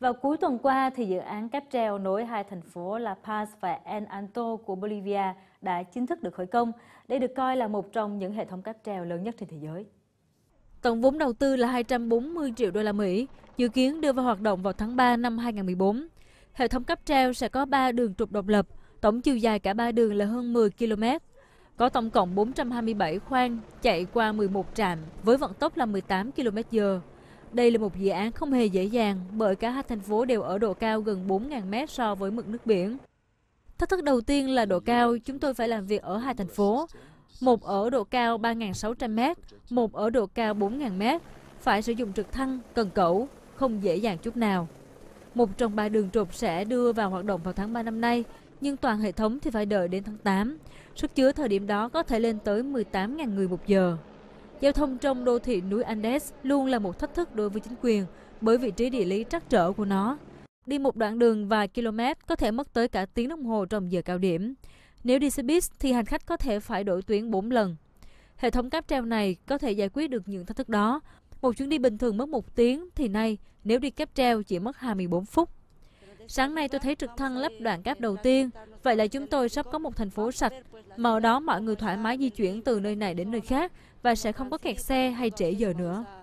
Vào cuối tuần qua, thì dự án cáp treo nối hai thành phố La Paz và El Alto của Bolivia đã chính thức được khởi công. Đây được coi là một trong những hệ thống cáp treo lớn nhất trên thế giới. Tổng vốn đầu tư là 240 triệu đô la Mỹ, dự kiến đưa vào hoạt động vào tháng 3 năm 2014. Hệ thống cáp treo sẽ có 3 đường trục độc lập, tổng chiều dài cả 3 đường là hơn 10 km. Có tổng cộng 427 khoang chạy qua 11 trạm với vận tốc là 18 km/h. Đây là một dự án không hề dễ dàng bởi cả hai thành phố đều ở độ cao gần 4.000 mét so với mực nước biển. Thách thức đầu tiên là độ cao, chúng tôi phải làm việc ở hai thành phố. Một ở độ cao 3.600 mét, một ở độ cao 4.000 mét. Phải sử dụng trực thăng, cần cẩu, không dễ dàng chút nào. Một trong ba đường trục sẽ đưa vào hoạt động vào tháng 3 năm nay, nhưng toàn hệ thống thì phải đợi đến tháng 8. Sức chứa thời điểm đó có thể lên tới 18.000 người một giờ. Giao thông trong đô thị núi Andes luôn là một thách thức đối với chính quyền bởi vị trí địa lý trắc trở của nó. Đi một đoạn đường vài km có thể mất tới cả tiếng đồng hồ trong giờ cao điểm. Nếu đi xe buýt thì hành khách có thể phải đổi tuyến 4 lần. Hệ thống cáp treo này có thể giải quyết được những thách thức đó. Một chuyến đi bình thường mất một tiếng thì nay nếu đi cáp treo chỉ mất 24 phút. Sáng nay tôi thấy trực thăng lắp đoạn cáp đầu tiên, vậy là chúng tôi sắp có một thành phố sạch. Màu đó mọi người thoải mái di chuyển từ nơi này đến nơi khác và sẽ không có kẹt xe hay trễ giờ nữa.